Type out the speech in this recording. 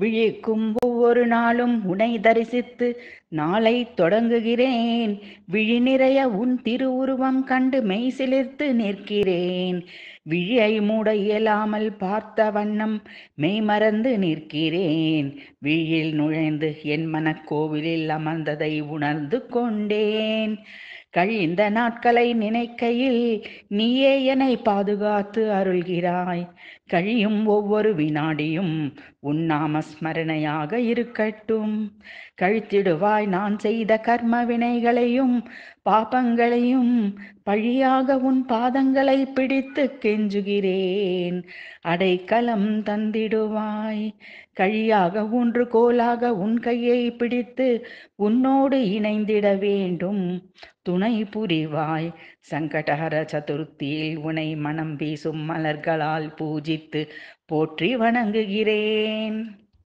விழிக்கும் ஒவ்வொரு நாளும் உனை தரிசித்து நாளை தொடங்குகிறேன் விழி நிறைய உன் திருவுருவம் கண்டு மெய் சிலிர்த்து நிற்கிறேன் விழியை மூட இயலாமல் பார்த்த வண்ணம் மெய்மறந்து நிற்கிறேன் விழியில் நுழைந்து என் மனக்கோவிலில் அமர்ந்ததை உணர்ந்து கொண்டேன் கழிந்த நாட்களை நினைக்கையில் நீயே என்னை பாதுகாத்து அருள்கிறாய் கழியும் ஒவ்வொரு வினாடியும் உன் நாம ஸ்மரணையாக இருக்கட்டும் கழித்திடுவாய் நான் செய்த கர்ம வினைகளையும் பாபங்களையும் பழியாக உன் பாதங்களை பிடித்து கெஞ்சுகிறேன் அடைக்கலம் தந்திடுவாய் கழியாக ஒன்று கோலாக உன் கையை பிடித்து உன்னோடு இணைந்திட வேண்டும் துணை புரிவாய் சங்கடஹர சதுர்த்தியில் உனை மனம் வீசும் மலர்களால் பூஜித்து போற்றி வணங்குகிறேன்